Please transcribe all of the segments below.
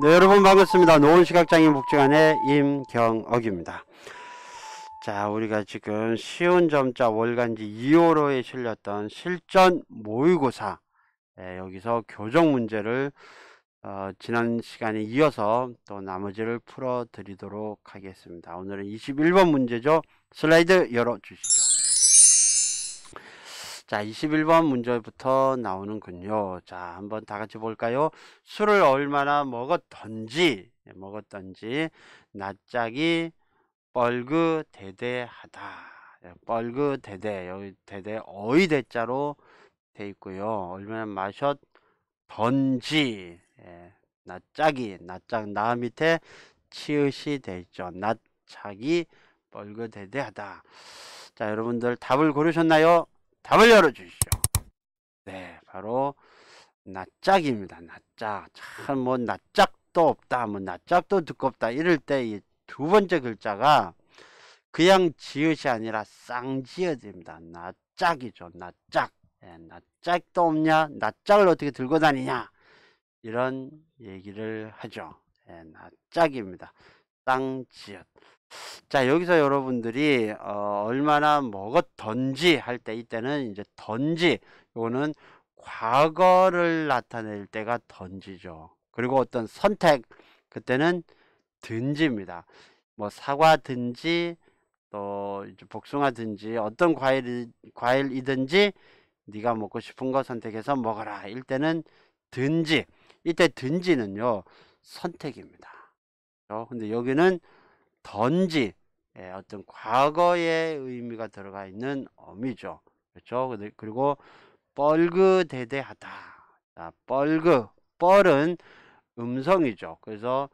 네, 여러분 반갑습니다. 노원 시각장애인 복지관의 임경억입니다. 자, 우리가 지금 쉬운점자 월간지 2호로에 실렸던 실전 모의고사 예, 여기서 교정 문제를 어, 지난 시간에 이어서 또 나머지를 풀어 드리도록 하겠습니다. 오늘은 21번 문제죠. 슬라이드 열어 주시죠. 자, 21번 문제부터 나오는군요. 자, 한번 다 같이 볼까요? 술을 얼마나 먹었던지, 예, 먹었던지, 낯짝이 뻘그대대하다. 예, 뻘그대대, 여기 대대, 어이 대자로 돼 있고요. 얼마나 마셨던지, 예, 낯짝이, 낯짝, 나 밑에 치읓이 돼 있죠. 낯짝이 뻘그대대하다. 자, 여러분들 답을 고르셨나요? 답을 열어주시죠. 네, 바로 낯짝입니다. 낯짝. 참뭐 낯짝도 없다, 뭐 낯짝도 두껍다 이럴 때 이 두 번째 글자가 그냥 지읒이 아니라 쌍지읒입니다. 낯짝이죠. 낯짝. 예, 낯짝도 없냐? 낯짝을 어떻게 들고 다니냐? 이런 얘기를 하죠. 예, 낯짝입니다. 쌍지읒. 자 여기서 여러분들이 어, 얼마나 먹었던지 할 때 이때는 이제 던지 요거는 과거를 나타낼 때가 던지죠 그리고 어떤 선택 그때는 든지입니다 뭐 사과든지 또 복숭아든지 어떤 과일, 이 과일이든지 네가 먹고 싶은 거 선택해서 먹어라 이 때는 든지 이때 든지는요 선택입니다 어, 근데 여기는 던지 예, 어떤 과거의 의미가 들어가 있는 어미죠. 그렇죠? 그리고 뻘그대대하다. 자, 뻘그 뻘은 음성이죠. 그래서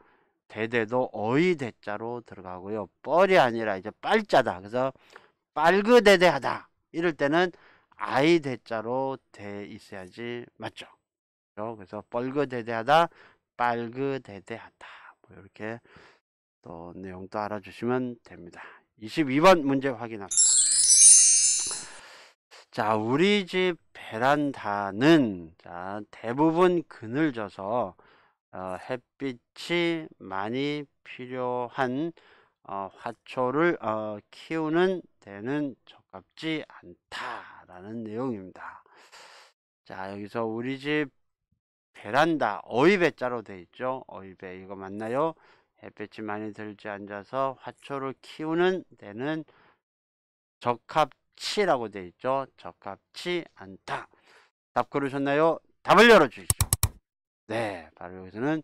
대대도 어이 대자로 들어가고요. 뻘이 아니라 이제 빨자다. 그래서 빨그대대하다. 이럴 때는 아이 대자로 돼 있어야지 맞죠. 그렇죠? 그래서 뻘그대대하다, 빨그대대하다. 뭐 이렇게 또 내용도 알아주시면 됩니다. 22번 문제 확인합니다 자, 우리 집 베란다는 자, 대부분 그늘 져서 어, 햇빛이 많이 필요한 어, 화초를 어, 키우는 데는 적합지 않다라는 내용입니다. 자, 여기서 우리 집 베란다 어이배자로 돼 있죠. 어이배 이거 맞나요? 햇볕이 많이 들지 않아서 화초를 키우는 데는 적합치라고 되어 있죠. 적합치 않다. 답 고르셨나요? 답을 열어주시죠. 네, 바로 여기서는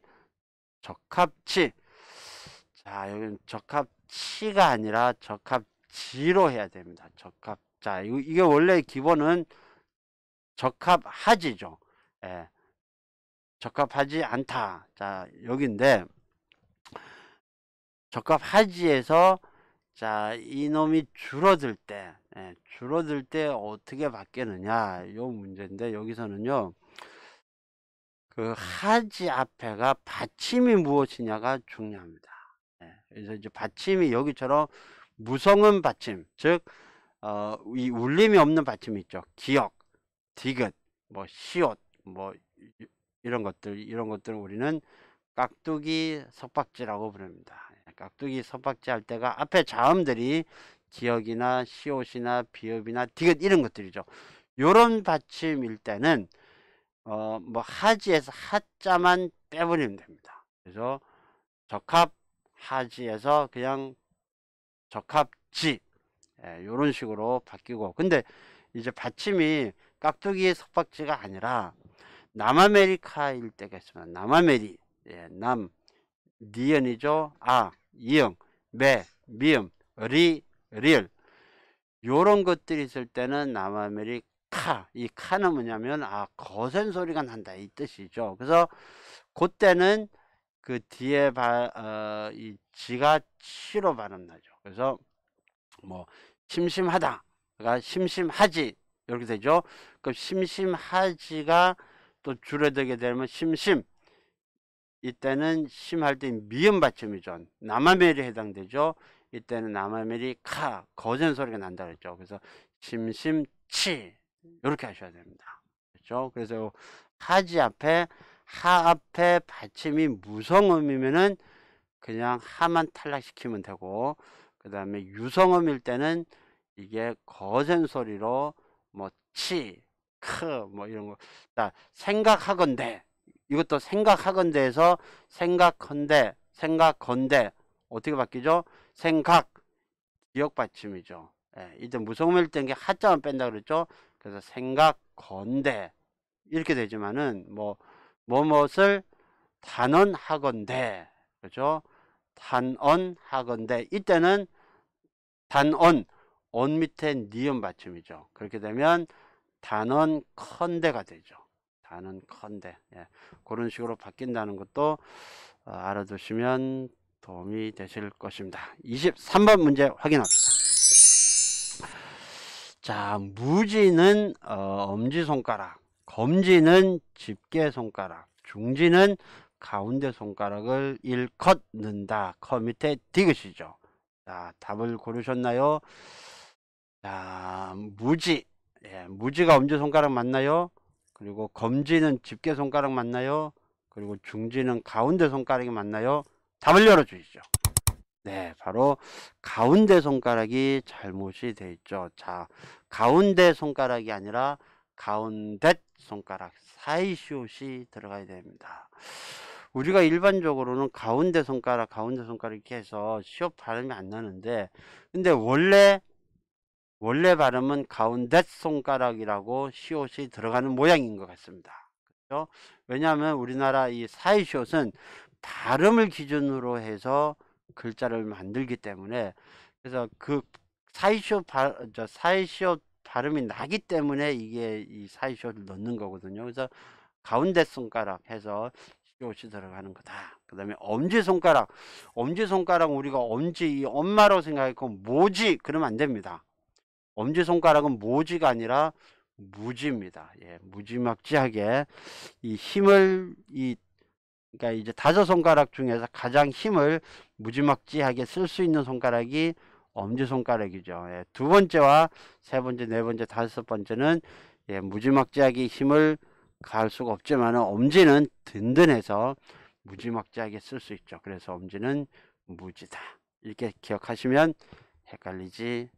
적합치. 자, 여기는 적합치가 아니라 적합지로 해야 됩니다. 적합. 자, 이게 원래 기본은 적합하지죠. 예. 적합하지 않다. 자, 여기인데 적합 하지에서 자 이놈이 줄어들 때 예, 줄어들 때 어떻게 바뀌느냐 요 문제인데 여기서는요 그 하지 앞에가 받침이 무엇이냐가 중요합니다 예, 그래서 이제 받침이 여기처럼 무성은 받침 즉 어, 울림이 없는 받침이 있죠 기억 디귿 뭐 시옷 뭐 이런 것들 이런 것들을 우리는 깍두기 석박지라고 부릅니다 깍두기 석박지 할 때가 앞에 자음들이 기억이나 시옷이나 비읍이나 디귿 이런 것들이죠. 요런 받침일 때는 어 뭐 하지에서 하자만 빼버리면 됩니다. 그래서 적합 하지에서 그냥 적합지 이런 예, 식으로 바뀌고 근데 이제 받침이 깍두기의 석박지가 아니라 남아메리카일 때가 있습니다 남아메리 예, 남 니은이죠 아 이응, 매, 미음, 리, 릴 요런 것들이 있을 때는 남아메리 카. 이 카는 뭐냐면 아 거센 소리가 난다 이 뜻이죠. 그래서 그때는 그 뒤에 바, 어, 이 지가 치로 발음나죠. 그래서 뭐 심심하다가 심심하지 이렇게 되죠. 그 심심하지가 또 줄어들게 되면 심심 이때는 심할 때 미음받침이죠. 남아멜이 해당되죠. 이때는 남아멜이 카, 거센 소리가 난다 그랬죠. 그래서 심심치 이렇게 하셔야 됩니다. 그렇죠? 그래서 하지 앞에 하 앞에 받침이 무성음이면은 그냥 하만 탈락시키면 되고 그 다음에 유성음일 때는 이게 거센 소리로 뭐 치, 크 뭐 이런 거 자, 그러니까 생각하건대 이것도 생각하건대에서 생각헌데 생각건대 어떻게 바뀌죠? 생각 기억 받침이죠. 예, 이때 무성물 땐게 하자만 뺀다 그랬죠. 그래서 생각건대 이렇게 되지만은 뭐 뭐뭇을 단언하건대 그렇죠? 단언하건대 이때는 단언 언 밑에 니은 받침이죠. 그렇게 되면 단언컨대가 되죠. 가는 컨대 예, 그런 식으로 바뀐다는 것도 어, 알아두시면 도움이 되실 것입니다 23번 문제 확인합시다 자 무지는 어, 엄지손가락 검지는 집게손가락 중지는 가운데 손가락을 일컫 는다 커 밑에 디귿이죠 자 답을 고르셨나요 자 무지 예, 무지가 엄지손가락 맞나요 그리고 검지는 집게 손가락 맞나요? 그리고 중지는 가운데 손가락이 맞나요? 답을 열어주시죠. 네, 바로 가운데 손가락이 잘못이 돼 있죠. 자, 가운데 손가락이 아니라 가운데 손가락 사이시옷이 들어가야 됩니다. 우리가 일반적으로는 가운데 손가락, 가운데 손가락 이렇게 해서 시옷 발음이 안 나는데 근데 원래 원래 발음은 가운데 손가락이라고 시옷이 들어가는 모양인 것 같습니다. 그렇죠? 왜냐하면 우리나라 이 사이시옷은 발음을 기준으로 해서 글자를 만들기 때문에 그래서 그 사이시옷 발, 저 사이시옷 발음이 나기 때문에 이게 이 사이시옷을 넣는 거거든요. 그래서 가운데 손가락 해서 시옷이 들어가는 거다. 그 다음에 엄지손가락. 엄지손가락 우리가 엄지, 이 엄마로 생각했고, 뭐지 그러면 안 됩니다. 엄지손가락은 모지가 아니라 무지입니다. 예, 무지막지하게 이 힘을 이 그러니까 이제 다섯 손가락 중에서 가장 힘을 무지막지하게 쓸 수 있는 손가락이 엄지손가락이죠. 예, 두 번째와 세 번째, 네 번째, 다섯 번째는 예, 무지막지하게 힘을 가할 수가 없지만 엄지는 든든해서 무지막지하게 쓸 수 있죠. 그래서 엄지는 무지다. 이렇게 기억하시면 헷갈리지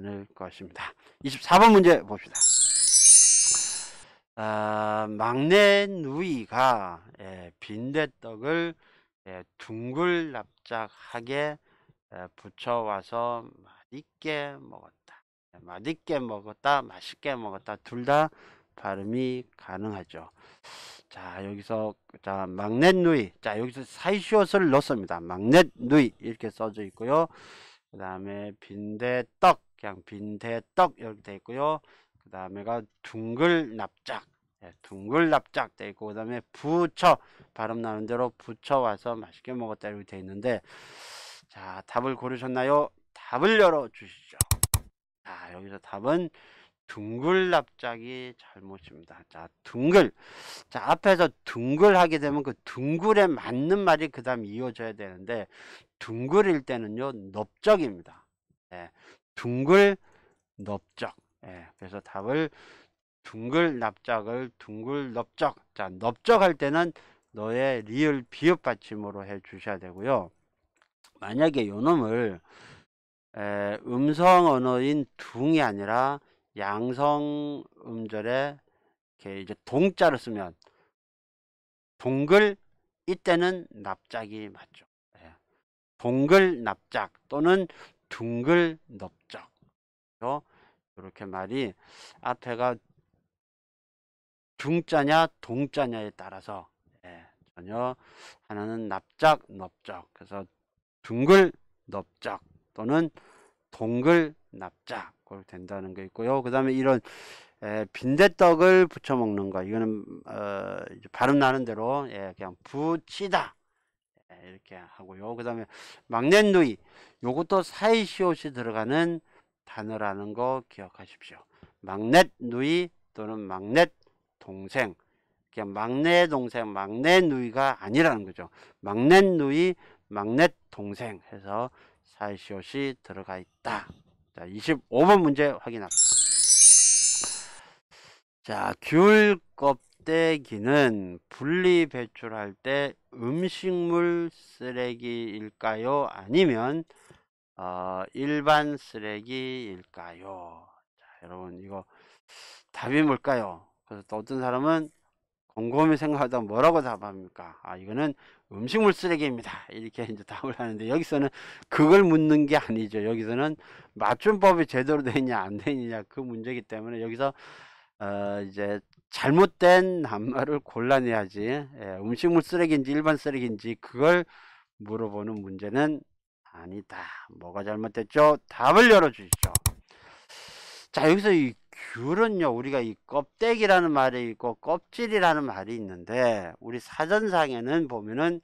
않을 것입니다. 24번 문제 봅시다. 아, 막내 누이가 예, 빈대떡을 예, 둥글납작하게 예, 부쳐와서 맛있게 먹었다. 예, 맛있게 먹었다, 맛있게 먹었다. 둘 다 발음이 가능하죠. 자, 여기서, 자, 막내 누이. 자, 여기서 사이시옷을 넣습니다. 막내 누이. 이렇게 써져 있고요. 그 다음에 빈대떡 그냥 빈대떡 이렇게 돼 있고요 그 다음에가 둥글납작 예, 둥글납작 돼 있고 그 다음에 부처 발음 나는 대로 부쳐 와서 맛있게 먹었다 이렇게 돼 있는데 자 답을 고르셨나요? 답을 열어 주시죠 자 여기서 답은 둥글납작이 잘못입니다. 자, 둥글. 자, 앞에서 둥글하게 되면 그 둥글에 맞는 말이 그 다음 이어져야 되는데, 둥글일 때는요 넓적입니다 예, 둥글 넓적 예, 그래서 답을 둥글 납작을 둥글 넓적 자 넓적할 때는 너의 리을 비읍 받침으로 해 주셔야 되고요 만약에 요 놈을 에, 음성 언어인 둥이 아니라 양성 음절에 이렇게 이제 동자를 쓰면 동글 이때는 납작이 맞죠 동글 납작 또는 둥글 넓적 이렇게 말이 앞에가 아, 중자냐 동자냐에 따라서 예, 전혀 하나는 납작 넓적 그래서 둥글 넓적 또는 동글 납작 그렇게 된다는 게 있고요 그 다음에 이런 예, 빈대떡을 부쳐 먹는 거 이거는 어, 발음 나는 대로 예, 그냥 부치다 이렇게 하고요. 그 다음에 막내누이 요것도 사이시옷이 들어가는 단어라는 거 기억하십시오. 막내 누이 또는 막내 동생 그냥 그러니까 막내 동생 막내 누이가 아니라는 거죠. 막내 누이 막내 동생 해서 사이시옷이 들어가 있다. 자 25번 문제 확인합니다. 자 귤껍 떼기는 분리 배출할 때 음식물 쓰레기일까요? 아니면 어, 일반 쓰레기일까요? 자, 여러분 이거 답이 뭘까요? 그래서 또 어떤 사람은 곰곰이 생각하다 뭐라고 답합니까? 아 이거는 음식물 쓰레기입니다. 이렇게 이제 답을 하는데 여기서는 그걸 묻는 게 아니죠. 여기서는 맞춤법이 제대로 되냐 안 되느냐 그 문제이기 때문에 여기서 어, 이제 잘못된 단말을 골라내야지 예, 음식물 쓰레기인지 일반 쓰레기인지 그걸 물어보는 문제는 아니다. 뭐가 잘못됐죠? 답을 열어주시죠. 자 여기서 이 귤은요 우리가 이 껍데기라는 말이 있고 껍질이라는 말이 있는데 우리 사전상에는 보면은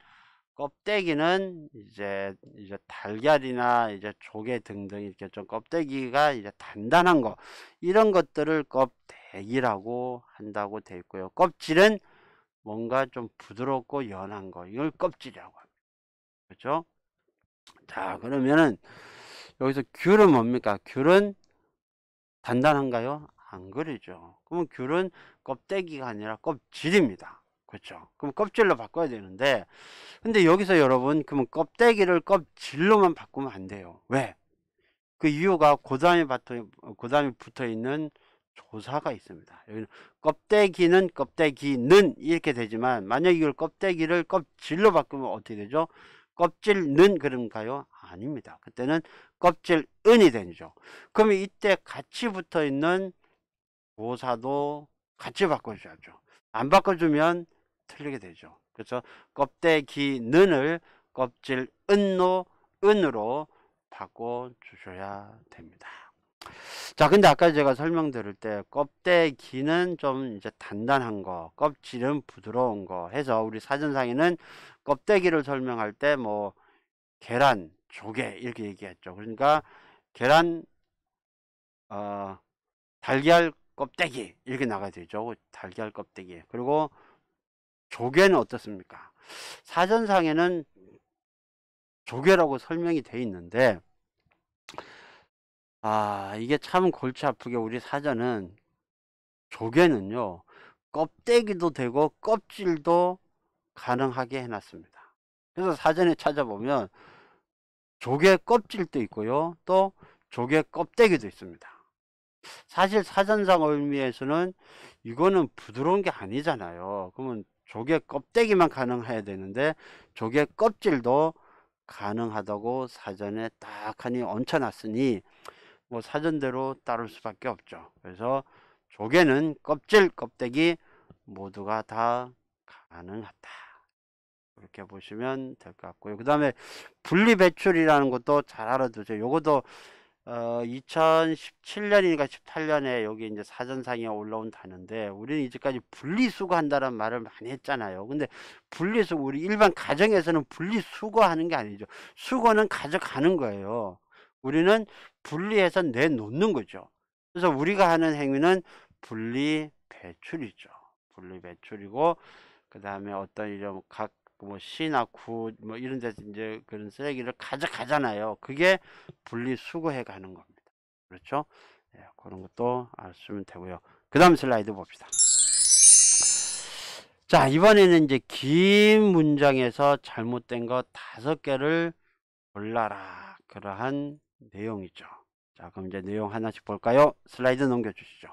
껍데기는 이제 이제 달걀이나 이제 조개 등등 이렇게 좀 껍데기가 이제 단단한 거 이런 것들을 껍데기 100이라고 한다고 되어 있고요. 껍질은 뭔가 좀 부드럽고 연한 거 이걸 껍질이라고 합니다. 그렇죠? 자 그러면은 여기서 귤은 뭡니까? 귤은 단단한가요? 안 그러죠. 그러면 귤은 껍데기가 아니라 껍질입니다. 그렇죠. 그럼 껍질로 바꿔야 되는데 근데 여기서 여러분 그러면 껍데기를 껍질로만 바꾸면 안 돼요. 왜? 그 이유가 고담이 붙어 있는 조사가 있습니다. 여기는 껍데기는 껍데기는 이렇게 되지만 만약 이걸 껍데기를 껍질로 바꾸면 어떻게 되죠? 껍질는 그런가요? 아닙니다. 그때는 껍질은이 되죠. 그러면 이때 같이 붙어 있는 조사도 같이 바꿔줘야죠. 안 바꿔주면 틀리게 되죠. 그래서 껍데기는을 껍질은로 은으로 바꿔 주셔야 됩니다. 자 근데 아까 제가 설명드릴 때 껍데기는 좀 이제 단단한 거 껍질은 부드러운 거 해서 우리 사전상에는 껍데기를 설명할 때 뭐 계란 조개 이렇게 얘기했죠 그러니까 계란 어, 달걀 껍데기 이렇게 나가야 되죠 그 달걀 껍데기 그리고 조개는 어떻습니까 사전상에는 조개라고 설명이 돼 있는데 아, 이게 참 골치 아프게 우리 사전은 조개는요, 껍데기도 되고 껍질도 가능하게 해놨습니다. 그래서 사전에 찾아보면 조개 껍질도 있고요, 또 조개 껍데기도 있습니다. 사실 사전상 의미에서는 이거는 부드러운 게 아니잖아요. 그러면 조개 껍데기만 가능해야 되는데 조개 껍질도 가능하다고 사전에 딱하니 얹혀놨으니 뭐 사전대로 따를 수밖에 없죠. 그래서 조개는 껍질, 껍데기 모두가 다 가능하다. 이렇게 보시면 될 것 같고요. 그 다음에 분리배출이라는 것도 잘 알아두세요. 요것도 어, 2017년이니까 18년에 여기 이제 사전상에 올라온 다는데 우리는 이제까지 분리수거한다는 말을 많이 했잖아요. 근데 분리수거 우리 일반 가정에서는 분리수거하는 게 아니죠. 수거는 가져가는 거예요. 우리는 분리해서 내놓는 거죠. 그래서 우리가 하는 행위는 분리 배출이죠. 분리 배출이고 그 다음에 어떤 이런 뭐 각뭐 시나 구뭐 이런 데서 이제 그런 쓰레기를 가져가잖아요. 그게 분리 수거해 가는 겁니다. 그렇죠? 예, 그런 것도 알시면 되고요. 그 다음 슬라이드 봅시다. 자 이번에는 이제 긴 문장에서 잘못된 것 다섯 개를 골라라 그러한 내용이죠. 자 그럼 이제 내용 하나씩 볼까요? 슬라이드 넘겨주시죠.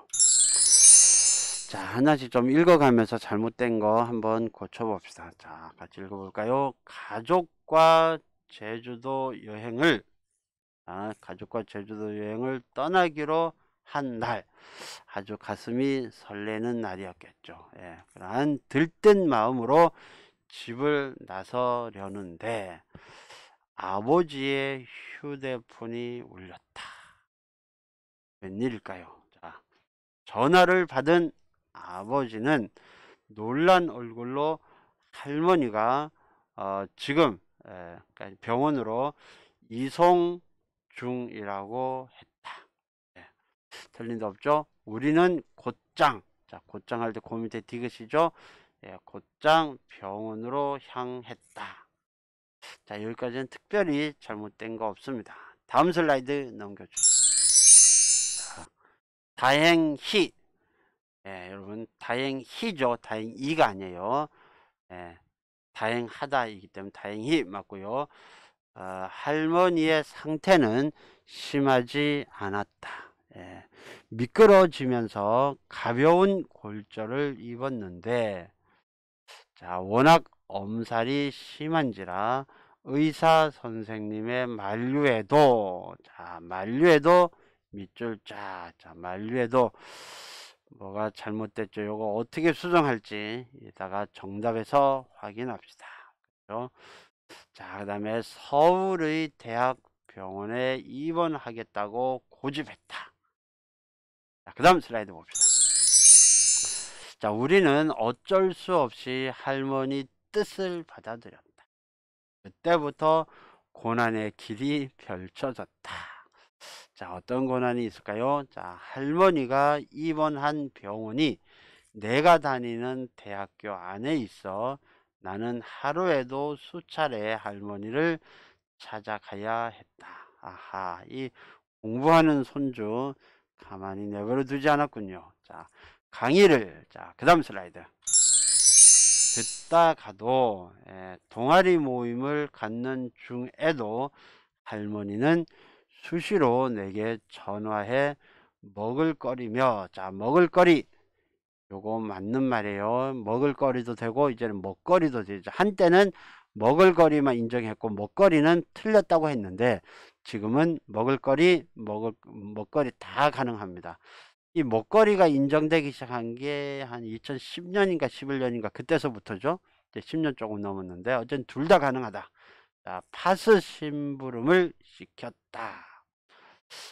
자 하나씩 좀 읽어가면서 잘못된 거 한번 고쳐봅시다. 자 같이 읽어볼까요? 가족과 제주도 여행을 아, 가족과 제주도 여행을 떠나기로 한날 아주 가슴이 설레는 날이었겠죠. 예, 그러한 들뜬 마음으로 집을 나서려는데 아버지의 휴대폰이 울렸다. 웬일일까요? 자, 전화를 받은 아버지는 놀란 얼굴로 할머니가 어, 지금 그러니까 병원으로 이송 중이라고 했다. 예. 틀린 데 없죠? 우리는 곧장, 자, 곧장 할 때고 밑에 디귿이죠? 예, 곧장 병원으로 향했다. 자 여기까지는 특별히 잘못된 거 없습니다 다음 슬라이드 넘겨주세요 다행히 예, 여러분 다행히죠 다행히가 아니에요 예, 다행하다이기 때문에 다행히 맞고요 어, 할머니의 상태는 심하지 않았다 예, 미끄러지면서 가벼운 골절을 입었는데 자 워낙 엄살이 심한지라 의사 선생님의 만류에도 자 만류에도 밑줄 쫙자 만류에도 뭐가 잘못됐죠 요거 어떻게 수정할지 이따가 정답에서 확인합시다 그렇죠? 자그 다음에 서울의 대학병원에 입원하겠다고 고집했다 그 다음 슬라이드 봅시다 자 우리는 어쩔 수 없이 할머니 뜻을 받아들였다. 그때부터 고난의 길이 펼쳐졌다. 자, 어떤 고난이 있을까요? 자, 할머니가 입원한 병원이 내가 다니는 대학교 안에 있어 나는 하루에도 수차례 할머니를 찾아가야 했다. 아하, 이 공부하는 손주 가만히 내버려 두지 않았군요. 자, 강의를 자, 그 다음 슬라이드. 듣다가도 에, 예, 동아리 모임을 갖는 중에도 할머니는 수시로 내게 전화해 먹을거리며 자 먹을거리 요거 맞는 말이에요 먹을거리도 되고 이제는 먹거리도 되죠 한때는 먹을거리만 인정했고 먹거리는 틀렸다고 했는데 지금은 먹을거리 먹을 먹거리 다 가능합니다 이 먹거리가 인정되기 시작한 게 한 2010년인가 11년인가 그때서부터죠. 이제 10년 조금 넘었는데 어쨌든 둘 다 가능하다. 자, 파스 심부름을 시켰다.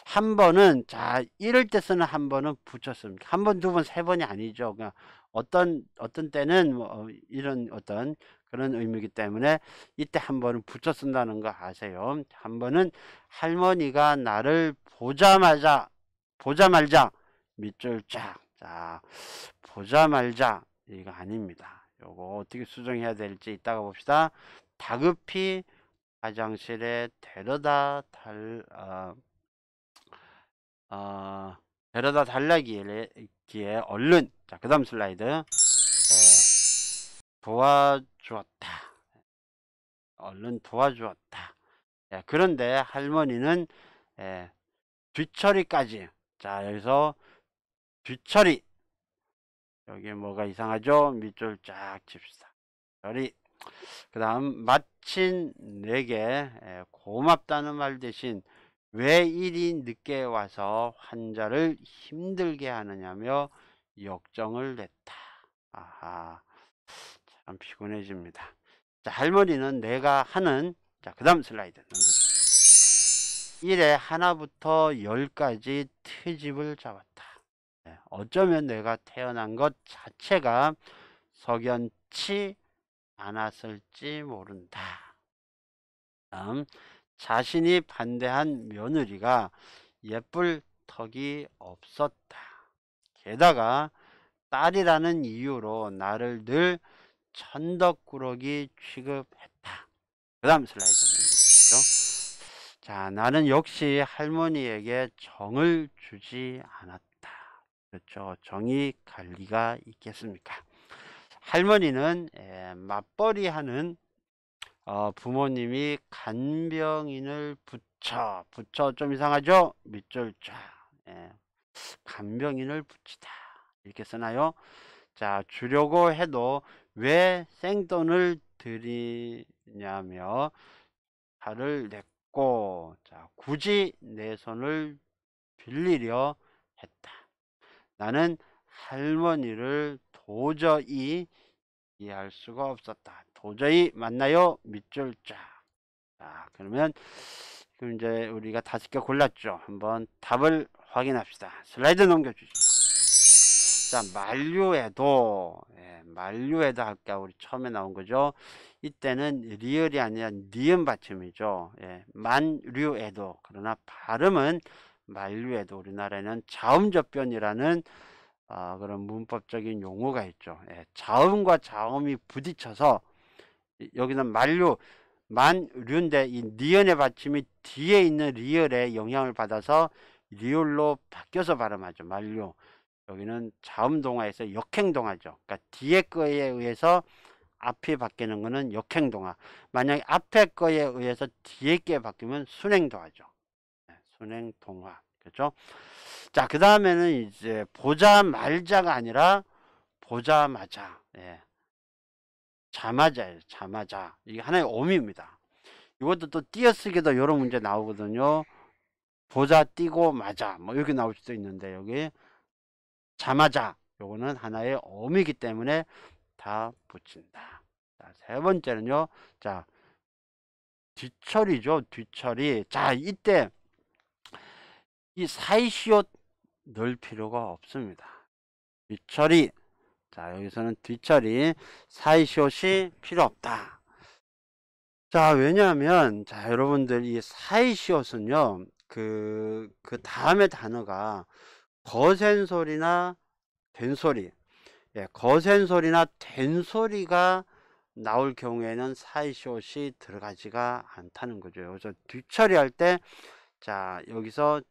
한 번은 자 이럴 때 쓰는 한 번은 붙였습니다. 한 번, 두 번, 세 번이 아니죠. 그냥 그러니까 어떤 어떤 때는 뭐 어, 이런 어떤 그런 의미이기 때문에 이때 한 번은 붙여 쓴다는 거 아세요? 한 번은 할머니가 나를 보자마자 보자 말자 밑줄 쫙. 자, 보자 말자. 이거 아닙니다. 요거 어떻게 수정해야 될지 이따가 봅시다. 다급히 화장실에 데려다 달, 어, 어, 데려다 달라기에 얼른. 자, 그 다음 슬라이드. 네, 도와주었다. 얼른 도와주었다. 네, 그런데 할머니는 예, 뒤처리까지 자 여기서 뒷처리 여기에 뭐가 이상하죠? 밑줄 쫙 칩시다. 처리 그 다음 마친 내게 네 예, 고맙다는 말 대신 왜 일이 늦게 와서 환자를 힘들게 하느냐며 역정을 냈다. 아하 참 피곤해집니다. 자, 할머니는 내가 하는 자그 다음 슬라이드 1에 하나부터 열까지 트집을 잡았다. 예, 어쩌면 내가 태어난 것 자체가 석연치 않았을지 모른다. 다음, 자신이 반대한 며느리가 예쁠 턱이 없었다. 게다가 딸이라는 이유로 나를 늘 천덕꾸러기 취급했다. 그 다음 슬라이드 보시죠. 자, 나는 역시 할머니에게 정을 주지 않았다. 그렇죠. 정의관리가 있겠습니까? 할머니는 맞벌이 하는 어, 부모님이 간병인을 붙여 붙여 좀 이상하죠? 밑줄 쫙 예. 간병인을 붙이다 이렇게 쓰나요? 자 주려고 해도 왜 생돈을 드리냐며 발을 냈고 자, 굳이 내 손을 빌리려 했다. 나는 할머니를 도저히 이해할 수가 없었다. 도저히 만나요 밑줄 쫙. 자, 그러면 그럼 이제 우리가 다섯 개 골랐죠. 한번 답을 확인합시다. 슬라이드 넘겨주시죠. 자, 만류에도 예, 만류에도 할까 우리 처음에 나온 거죠. 이때는 리얼이 아니라 니은 받침이죠. 예, 만류에도 그러나 발음은 만류에도 우리나라에는 자음접변이라는 아, 그런 문법적인 용어가 있죠. 예, 자음과 자음이 부딪혀서 여기는 만류 만류인데 이 니은의 받침이 뒤에 있는 리을에 영향을 받아서 리을로 바뀌어서 발음하죠. 만류 여기는 자음동화에서 역행동화죠. 그러니까 뒤에 거에 의해서 앞이 바뀌는 것은 역행동화 만약에 앞에 거에 의해서 뒤에 게 바뀌면 순행동화죠. 은행 통화. 그죠? 자, 그 다음에는 이제 보자 말자가 아니라 보자마자. 예. 자마자예요. 자마자. 이게 하나의 어미입니다. 이것도 또 띄어쓰기도 여런 문제 나오거든요. 보자 띄고 맞아. 뭐 여기 나올 수도 있는데 여기 자마자. 요거는 하나의 어미이기 때문에 다 붙인다. 자, 세 번째는요. 자, 뒤처리죠. 뒤처리. 자, 이때 이 사이시옷 넣을 필요가 없습니다. 뒷처리 자 여기서는 뒷처리 사이시옷이 필요 없다. 자 왜냐하면 자 여러분들 이 사이시옷은요 그그 그 다음에 단어가 거센 소리나 된 소리 예, 거센 소리나 된 소리가 나올 경우에는 사이시옷이 들어가지가 않다는 거죠. 그래서 뒷처리할 때, 자, 여기서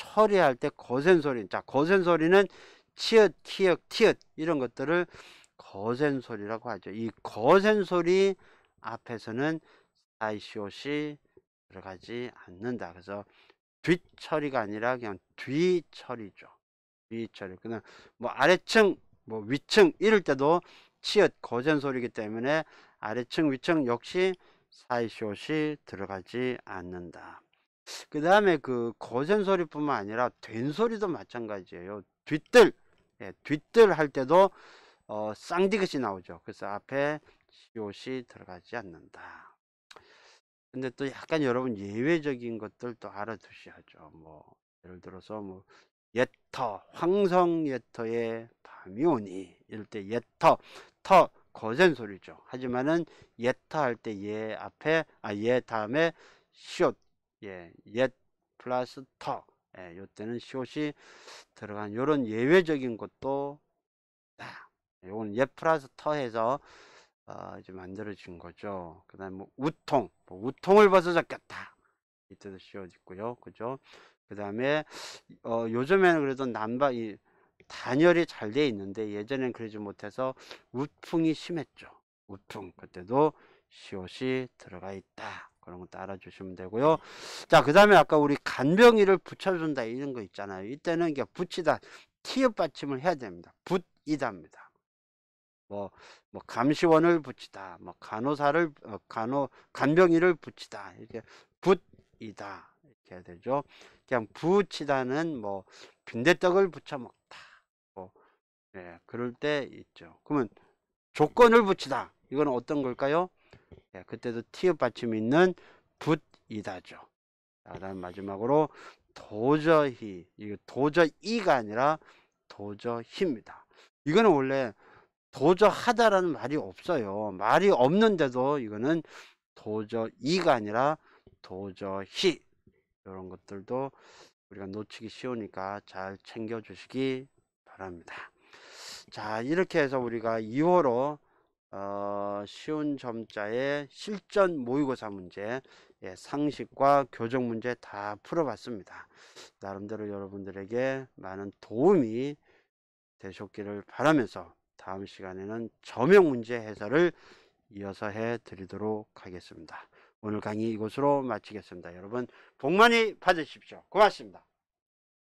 처리할 때 거센 소리 자 거센 소리는 치읓 티읓 티읓 이런 것들을 거센 소리라고 하죠 이 거센 소리 앞에서는 사이시옷이 들어가지 않는다 그래서 뒷처리가 아니라 그냥 뒤처리죠 뒤처리 그냥 뭐 아래층 뭐 위층 이럴 때도 치읓 거센 소리이기 때문에 아래층 위층 역시 사이시옷이 들어가지 않는다 그 다음에 그 거센소리뿐만 아니라 된소리도 마찬가지예요 뒤뜰, 예, 뒷들 할 때도 어, 쌍디귿이 나오죠 그래서 앞에 시옷이 들어가지 않는다 근데 또 약간 여러분 예외적인 것들도 알아두셔야죠 뭐 예를 들어서 뭐 예터 황성 예터의 밤이 오니 이럴 때 예터 터 거센 소리죠 하지만은 예터 할 때예 앞에 아예 다음에 시옷 예, yet 플러스 터. 예, 요때는 시옷이 들어간 요런 예외적인 것도 다. 요건 yet 플러스 터 해서 어, 이제 만들어진 거죠. 그 다음에 뭐 우통, 뭐 우통을 벗어서 겠다 이때도 시옷 있고요. 그죠? 그 다음에 어, 요즘에는 그래도 남방이 단열이 잘 돼 있는데 예전엔 그러지 못해서 우풍이 심했죠. 우풍 그때도 시옷이 들어가 있다. 그런 거 따라주시면 되고요. 자, 그 다음에 아까 우리 간병이를 붙여준다 이런 거 있잖아요. 이때는 이게 붙이다, 티읕 받침을 해야 됩니다. 붙이답니다. 뭐, 뭐, 감시원을 붙이다, 뭐, 간호사를, 어, 간호, 간병이를 붙이다. 이렇게 붙이다. 이렇게 해야 되죠. 그냥 붙이다는 뭐, 빈대떡을 붙여먹다. 뭐, 예, 그럴 때 있죠. 그러면 조건을 붙이다. 이건 어떤 걸까요? 예, 그때도 티읕 받침 있는 붓이다죠. 다음 마지막으로 도저히 이게 도저히가 아니라 도저히입니다. 이거는 원래 도저하다라는 말이 없어요. 말이 없는데도 이거는 도저히가 아니라 도저히 이런 것들도 우리가 놓치기 쉬우니까 잘 챙겨 주시기 바랍니다. 자 이렇게 해서 우리가 2호로 어, 쉬운 점자의 실전 모의고사 문제 예, 상식과 교정 문제 다 풀어봤습니다 나름대로 여러분들에게 많은 도움이 되셨기를 바라면서 다음 시간에는 점용 문제 해설을 이어서 해 드리도록 하겠습니다 오늘 강의 이곳으로 마치겠습니다 여러분 복 많이 받으십시오 고맙습니다